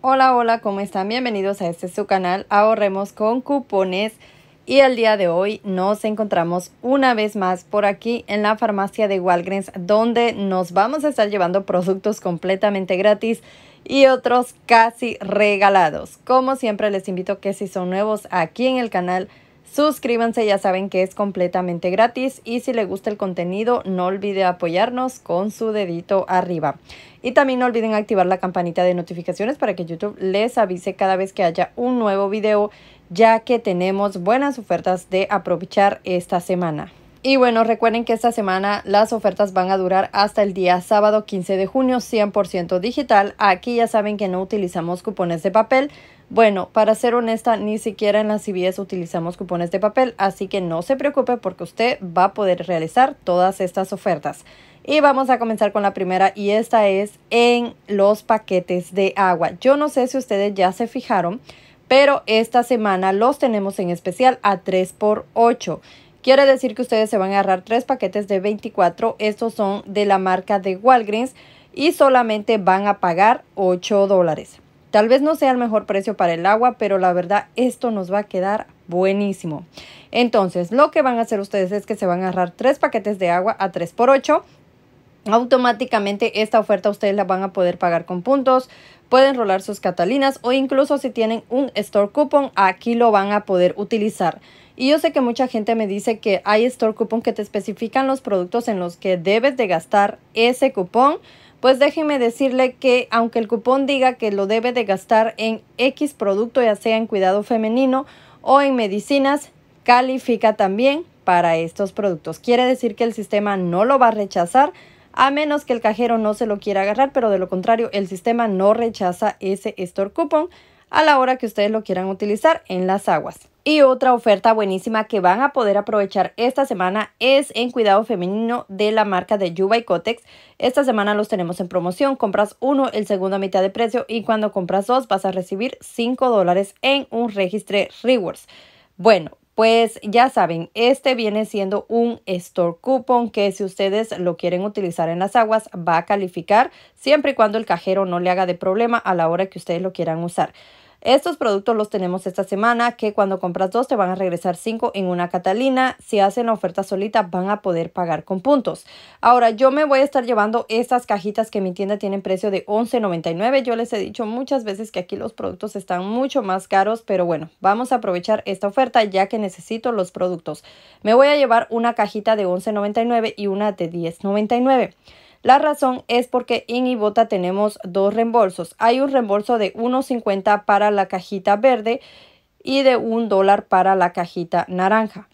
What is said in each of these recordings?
Hola, hola, ¿cómo están? Bienvenidos a este su canal Ahorremos con Cupones y el día de hoy nos encontramos una vez más por aquí en la farmacia de Walgreens donde nos vamos a estar llevando productos completamente gratis y otros casi regalados. Como siempre les invito que si son nuevos aquí en el canal, Suscríbanse, ya saben que es completamente gratis y si le gusta el contenido no olvide apoyarnos con su dedito arriba. Y también no olviden activar la campanita de notificaciones para que YouTube les avise cada vez que haya un nuevo video ya que tenemos buenas ofertas de aprovechar esta semana. Y bueno, recuerden que esta semana las ofertas van a durar hasta el día sábado 15 de junio, 100% digital. Aquí ya saben que no utilizamos cupones de papel. Bueno, para ser honesta, ni siquiera en las CBS utilizamos cupones de papel, así que no se preocupe porque usted va a poder realizar todas estas ofertas. Y vamos a comenzar con la primera y esta es en los paquetes de agua. Yo no sé si ustedes ya se fijaron, pero esta semana los tenemos en especial a 3x8. Quiere decir que ustedes se van a agarrar tres paquetes de 24. Estos son de la marca de Walgreens y solamente van a pagar 8 dólares. Tal vez no sea el mejor precio para el agua, pero la verdad esto nos va a quedar buenísimo. Entonces, lo que van a hacer ustedes es que se van a agarrar tres paquetes de agua a 3 por 8 automáticamente esta oferta ustedes la van a poder pagar con puntos, pueden rolar sus Catalinas o incluso si tienen un store coupon, aquí lo van a poder utilizar. Y yo sé que mucha gente me dice que hay store coupon que te especifican los productos en los que debes de gastar ese cupón. Pues déjenme decirle que aunque el cupón diga que lo debe de gastar en X producto, ya sea en cuidado femenino o en medicinas, califica también para estos productos. Quiere decir que el sistema no lo va a rechazar, a menos que el cajero no se lo quiera agarrar, pero de lo contrario el sistema no rechaza ese store coupon a la hora que ustedes lo quieran utilizar en las aguas. Y otra oferta buenísima que van a poder aprovechar esta semana es en cuidado femenino de la marca de Yuba y Cotex. Esta semana los tenemos en promoción. Compras uno, el segundo a mitad de precio y cuando compras dos vas a recibir 5 dólares en un registre Rewards. Bueno, pues ya saben, este viene siendo un store coupon que si ustedes lo quieren utilizar en las aguas va a calificar siempre y cuando el cajero no le haga de problema a la hora que ustedes lo quieran usar. Estos productos los tenemos esta semana, que cuando compras dos te van a regresar cinco en una Catalina. Si hacen la oferta solita van a poder pagar con puntos. Ahora yo me voy a estar llevando estas cajitas que mi tienda tienen precio de $11.99. Yo les he dicho muchas veces que aquí los productos están mucho más caros, pero bueno, vamos a aprovechar esta oferta ya que necesito los productos. Me voy a llevar una cajita de $11.99 y una de $10.99. La razón es porque en Ibota tenemos dos reembolsos. Hay un reembolso de 1.50 para la cajita verde y de un dólar para la cajita naranja.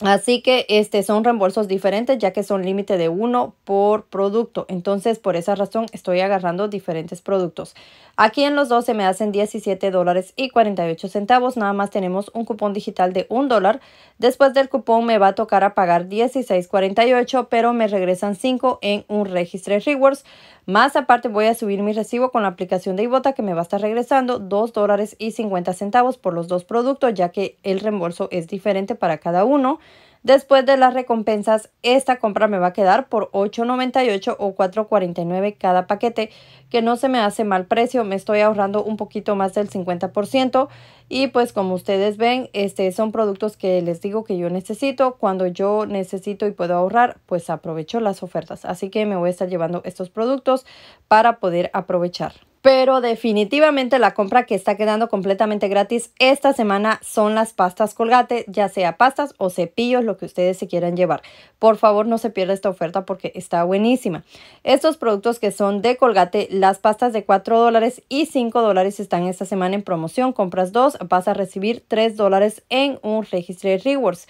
Así que este son reembolsos diferentes ya que son límite de uno por producto. Entonces por esa razón estoy agarrando diferentes productos. Aquí en los dos se me hacen 17 dólares y 48 centavos. Nada más tenemos un cupón digital de un dólar. Después del cupón me va a tocar a pagar 16.48 pero me regresan 5 en un registro Rewards. Más aparte voy a subir mi recibo con la aplicación de Ibota que me va a estar regresando 2 dólares y 50 centavos por los dos productos ya que el reembolso es diferente para cada uno. Después de las recompensas, esta compra me va a quedar por $8.98 o $4.49 cada paquete, que no se me hace mal precio, me estoy ahorrando un poquito más del 50% y pues como ustedes ven, este son productos que les digo que yo necesito, cuando yo necesito y puedo ahorrar, pues aprovecho las ofertas, así que me voy a estar llevando estos productos para poder aprovechar. Pero definitivamente la compra que está quedando completamente gratis esta semana son las pastas colgate, ya sea pastas o cepillos, lo que ustedes se quieran llevar. Por favor, no se pierda esta oferta porque está buenísima. Estos productos que son de colgate, las pastas de 4 dólares y 5 dólares están esta semana en promoción. Compras dos, vas a recibir 3 dólares en un registro de Rewards.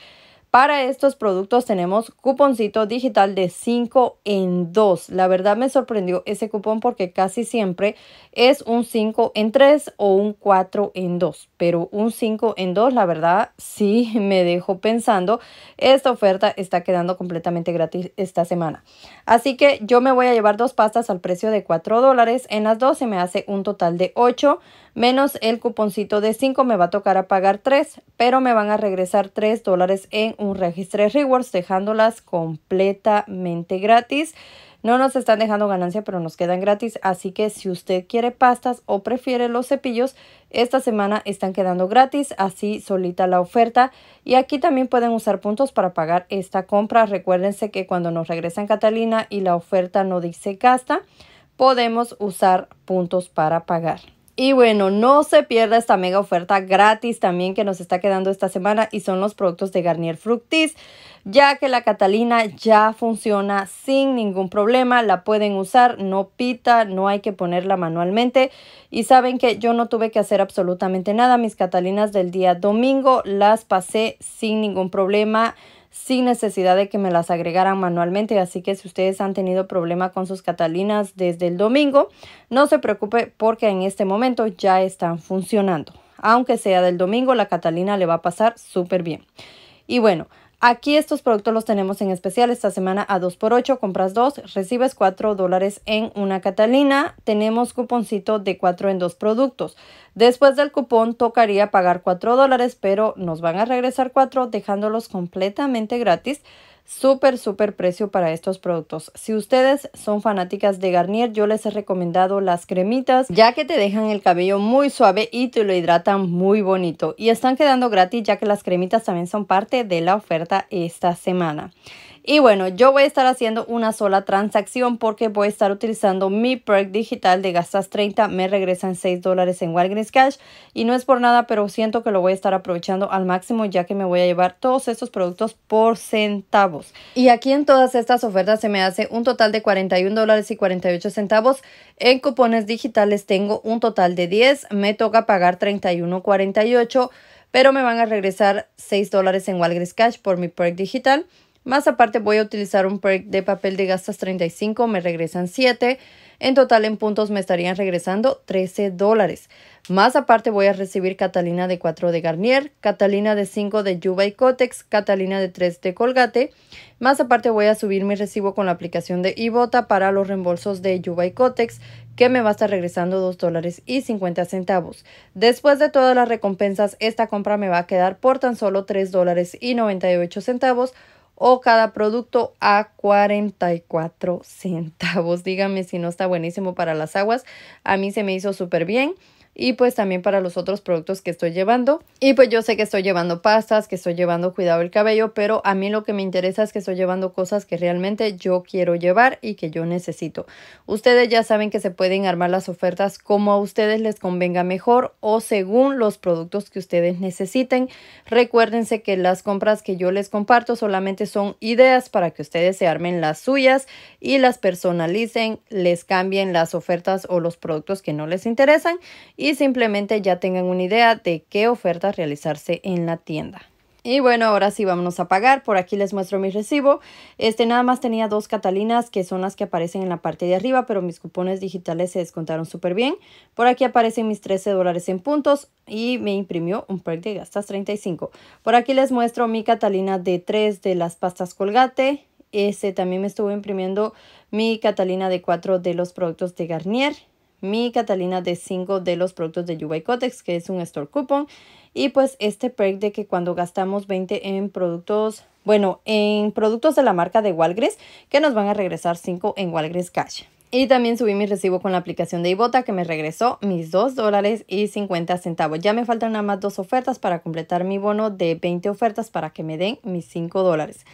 Para estos productos tenemos cuponcito digital de 5 en 2. La verdad me sorprendió ese cupón porque casi siempre es un 5 en 3 o un 4 en 2. Pero un 5 en 2, la verdad, sí me dejó pensando. Esta oferta está quedando completamente gratis esta semana. Así que yo me voy a llevar dos pastas al precio de 4 dólares. En las dos se me hace un total de 8 menos el cuponcito de 5 me va a tocar a pagar 3, pero me van a regresar 3 dólares en un registro rewards dejándolas completamente gratis. No nos están dejando ganancia, pero nos quedan gratis. Así que si usted quiere pastas o prefiere los cepillos, esta semana están quedando gratis. Así solita la oferta. Y aquí también pueden usar puntos para pagar esta compra. Recuérdense que cuando nos regresan Catalina y la oferta no dice gasta, podemos usar puntos para pagar. Y bueno, no se pierda esta mega oferta gratis también que nos está quedando esta semana y son los productos de Garnier Fructis, ya que la Catalina ya funciona sin ningún problema, la pueden usar, no pita, no hay que ponerla manualmente y saben que yo no tuve que hacer absolutamente nada, mis Catalinas del día domingo las pasé sin ningún problema sin necesidad de que me las agregaran manualmente. Así que si ustedes han tenido problema con sus catalinas desde el domingo, no se preocupe porque en este momento ya están funcionando. Aunque sea del domingo, la catalina le va a pasar súper bien. Y bueno, Aquí estos productos los tenemos en especial esta semana a 2x8, compras 2, recibes 4 dólares en una Catalina. Tenemos cuponcito de 4 en 2 productos. Después del cupón tocaría pagar 4 dólares, pero nos van a regresar 4 dejándolos completamente gratis súper, súper precio para estos productos. Si ustedes son fanáticas de Garnier, yo les he recomendado las cremitas, ya que te dejan el cabello muy suave y te lo hidratan muy bonito. Y están quedando gratis, ya que las cremitas también son parte de la oferta esta semana. Y bueno, yo voy a estar haciendo una sola transacción porque voy a estar utilizando mi perk digital de gastas 30. Me regresan 6 dólares en Walgreens Cash y no es por nada, pero siento que lo voy a estar aprovechando al máximo ya que me voy a llevar todos estos productos por centavos. Y aquí en todas estas ofertas se me hace un total de 41 dólares y 48 centavos. En cupones digitales tengo un total de 10. Me toca pagar 31.48 pero me van a regresar 6 dólares en Walgreens Cash por mi perk digital. Más aparte voy a utilizar un perk de papel de gastas 35, me regresan 7. En total en puntos me estarían regresando 13 dólares. Más aparte voy a recibir Catalina de 4 de Garnier, Catalina de 5 de Yuba y Cotex, Catalina de 3 de Colgate. Más aparte voy a subir mi recibo con la aplicación de Ibota para los reembolsos de Yuba y Cotex que me va a estar regresando 2 dólares y 50 centavos. Después de todas las recompensas, esta compra me va a quedar por tan solo 3 dólares y 98 centavos o cada producto a 44 centavos. Dígame si no está buenísimo para las aguas. A mí se me hizo súper bien y pues también para los otros productos que estoy llevando. Y pues yo sé que estoy llevando pastas, que estoy llevando cuidado del cabello, pero a mí lo que me interesa es que estoy llevando cosas que realmente yo quiero llevar y que yo necesito. Ustedes ya saben que se pueden armar las ofertas como a ustedes les convenga mejor o según los productos que ustedes necesiten. Recuérdense que las compras que yo les comparto solamente son ideas para que ustedes se armen las suyas y las personalicen, les cambien las ofertas o los productos que no les interesan y y simplemente ya tengan una idea de qué oferta realizarse en la tienda. Y bueno, ahora sí vamos a pagar. Por aquí les muestro mi recibo. Este nada más tenía dos Catalinas que son las que aparecen en la parte de arriba, pero mis cupones digitales se descontaron súper bien. Por aquí aparecen mis 13 dólares en puntos y me imprimió un pack de gastas 35. Por aquí les muestro mi Catalina de 3 de las pastas Colgate. Este también me estuvo imprimiendo mi Catalina de 4 de los productos de Garnier mi Catalina de 5 de los productos de Yuba que es un store coupon. Y pues este perk de que cuando gastamos 20 en productos, bueno, en productos de la marca de Walgreens, que nos van a regresar 5 en Walgreens Cash. Y también subí mi recibo con la aplicación de Ibota que me regresó mis 2 dólares y 50 centavos. Ya me faltan nada más dos ofertas para completar mi bono de 20 ofertas para que me den mis 5 dólares.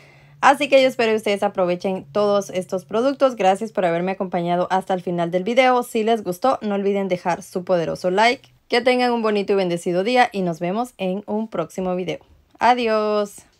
Así que yo espero que ustedes aprovechen todos estos productos. Gracias por haberme acompañado hasta el final del video. Si les gustó, no olviden dejar su poderoso like. Que tengan un bonito y bendecido día y nos vemos en un próximo video. Adiós.